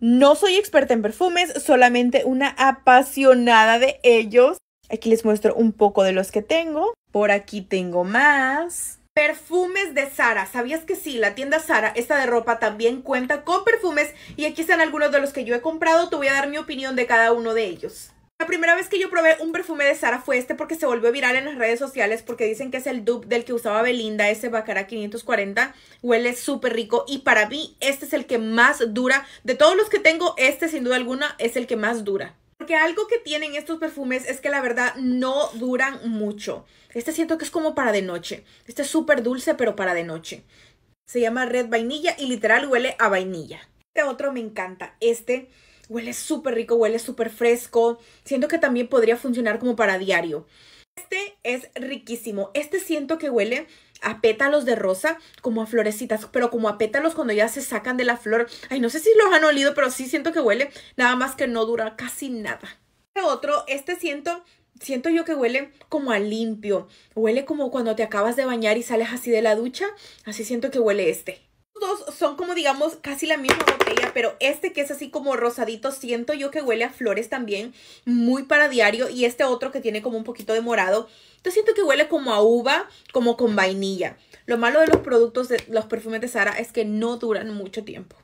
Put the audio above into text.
No soy experta en perfumes, solamente una apasionada de ellos. Aquí les muestro un poco de los que tengo. Por aquí tengo más. Perfumes de Sara. ¿Sabías que sí? La tienda Sara, esta de ropa, también cuenta con perfumes. Y aquí están algunos de los que yo he comprado. Te voy a dar mi opinión de cada uno de ellos. La primera vez que yo probé un perfume de Sara fue este porque se volvió viral en las redes sociales porque dicen que es el dupe del que usaba Belinda, ese Bacara 540. Huele súper rico y para mí este es el que más dura. De todos los que tengo, este sin duda alguna es el que más dura. Porque algo que tienen estos perfumes es que la verdad no duran mucho. Este siento que es como para de noche. Este es súper dulce pero para de noche. Se llama Red Vainilla y literal huele a vainilla. Este otro me encanta. Este Huele súper rico, huele súper fresco. Siento que también podría funcionar como para diario. Este es riquísimo. Este siento que huele a pétalos de rosa, como a florecitas, pero como a pétalos cuando ya se sacan de la flor. Ay, no sé si los han olido, pero sí siento que huele. Nada más que no dura casi nada. Este otro, este siento siento yo que huele como a limpio. Huele como cuando te acabas de bañar y sales así de la ducha. Así siento que huele este dos son como digamos casi la misma botella, pero este que es así como rosadito, siento yo que huele a flores también, muy para diario, y este otro que tiene como un poquito de morado, te siento que huele como a uva, como con vainilla. Lo malo de los productos, de los perfumes de Sara es que no duran mucho tiempo.